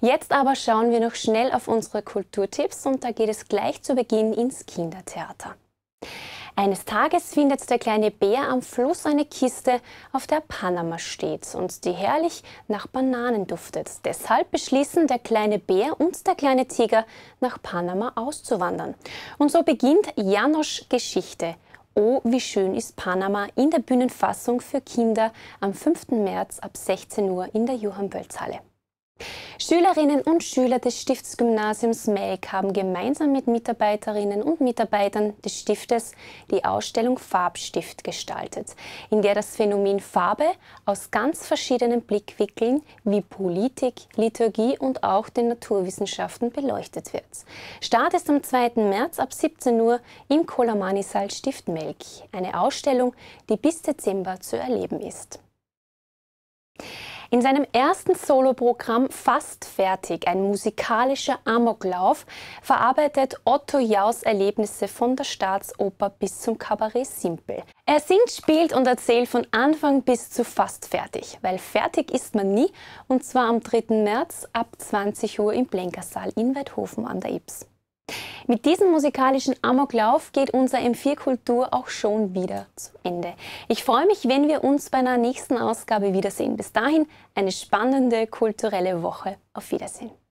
Jetzt aber schauen wir noch schnell auf unsere Kulturtipps und da geht es gleich zu Beginn ins Kindertheater. Eines Tages findet der kleine Bär am Fluss eine Kiste, auf der Panama steht und die herrlich nach Bananen duftet. Deshalb beschließen der kleine Bär und der kleine Tiger, nach Panama auszuwandern. Und so beginnt Janosch Geschichte. Oh, wie schön ist Panama in der Bühnenfassung für Kinder am 5. März ab 16 Uhr in der Johann Bölz Halle. Schülerinnen und Schüler des Stiftsgymnasiums Melk haben gemeinsam mit Mitarbeiterinnen und Mitarbeitern des Stiftes die Ausstellung Farbstift gestaltet, in der das Phänomen Farbe aus ganz verschiedenen Blickwinkeln wie Politik, Liturgie und auch den Naturwissenschaften beleuchtet wird. Start ist am 2. März ab 17 Uhr im Kolamani-Saal Stift Melk, eine Ausstellung, die bis Dezember zu erleben ist. In seinem ersten Soloprogramm Fast fertig, ein musikalischer Amoklauf, verarbeitet Otto Jaus Erlebnisse von der Staatsoper bis zum Kabarett Simpel. Er singt, spielt und erzählt von Anfang bis zu fast fertig, weil fertig ist man nie und zwar am 3. März ab 20 Uhr im Blenkersaal in Weidhofen an der Ips. Mit diesem musikalischen Amoklauf geht unser M4 Kultur auch schon wieder zu Ende. Ich freue mich, wenn wir uns bei einer nächsten Ausgabe wiedersehen. Bis dahin eine spannende kulturelle Woche. Auf Wiedersehen.